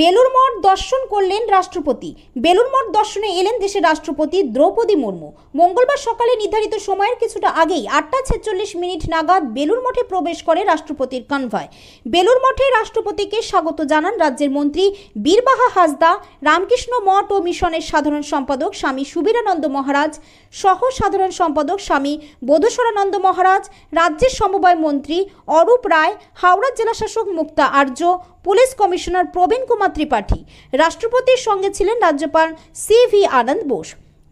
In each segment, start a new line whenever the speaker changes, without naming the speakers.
বেলুর মঠ দর্শন করলেন রাষ্ট্রপতি বেলুর মঠ দর্শনে এলেন দেশের রাষ্ট্রপতি দ্রৌপদী মুর্মু মঙ্গলবার সকালে নির্ধারিত সময়ের কিছুটা আগেই আটটা ছেচল্লিশ মিনিট নাগাদ বেলুর মঠে প্রবেশ করে রাষ্ট্রপতির কনভয় বেলুর মঠে রাষ্ট্রপতিকে স্বাগত জানান রাজ্যের মন্ত্রী বীরবাহা হাসদা রামকৃষ্ণ মঠ ও মিশনের সাধারণ সম্পাদক স্বামী সুবীরানন্দ মহারাজ সহ সাধারণ সম্পাদক স্বামী বোধসরানন্দ মহারাজ রাজ্যের সমবায় মন্ত্রী অরূপ রায় হাওড়া জেলাশাসক মুক্তা আর্য পুলিশ কমিশনার প্রবীণ কুমার মহকুমা ত্রিপাঠী রাষ্ট্রপতির সঙ্গে ছিলেন রাজ্যপাল সি ভি আনন্দ বোস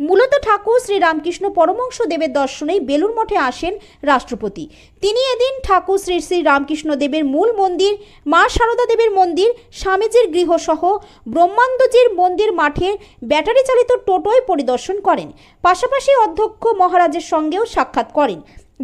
মূলত ঠাকুর শ্রী রামকৃষ্ণ পরমংশ দেবের দর্শনেই বেলুর মঠে আসেন রাষ্ট্রপতি তিনি এদিন ঠাকুর শ্রী শ্রী রামকৃষ্ণ দেবের মূল মন্দির মা সারদা দেবের মন্দির স্বামীজির গৃহসহ ব্রহ্মান্ডজির মন্দির মাঠে ব্যাটারি চালিত টোটোয় পরিদর্শন করেন পাশাপাশি অধ্যক্ষ মহারাজের সঙ্গেও সাক্ষাৎ করেন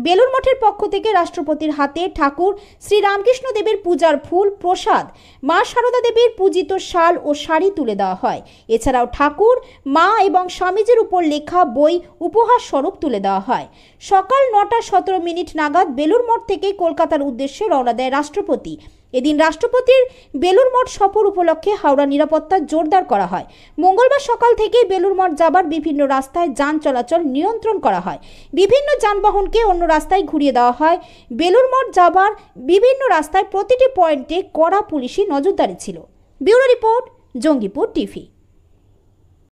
বেলুর মঠের পক্ষ থেকে রাষ্ট্রপতির হাতে ঠাকুর শ্রী রামকৃষ্ণ দেবের পূজার ফুল প্রসাদ মা সারদা দেবীর পূজিত শাল ও শাড়ি তুলে দেওয়া হয় এছাড়াও ঠাকুর মা এবং স্বামীজির উপর লেখা বই উপহার স্বরূপ তুলে দেওয়া হয় সকাল নটা সতেরো মিনিট নাগাদ বেলুর মঠ থেকে কলকাতার উদ্দেশ্যে রওনা দেয় রাষ্ট্রপতি এদিন রাষ্ট্রপতির বেলুর মঠ সফর উপলক্ষে হাওড়া নিরাপত্তা জোরদার করা হয় মঙ্গলবার সকাল থেকে বেলুর মঠ যাবার বিভিন্ন রাস্তায় যান চলাচল নিয়ন্ত্রণ করা হয় বিভিন্ন যানবাহনকে অন্য রাস্তায় ঘুরিয়ে দেওয়া হয় বেলুর মঠ যাবার বিভিন্ন রাস্তায় প্রতিটি পয়েন্টে কড়া পুলিশি নজরদারি ছিল ব্যুরো রিপোর্ট জঙ্গিপুর টিভি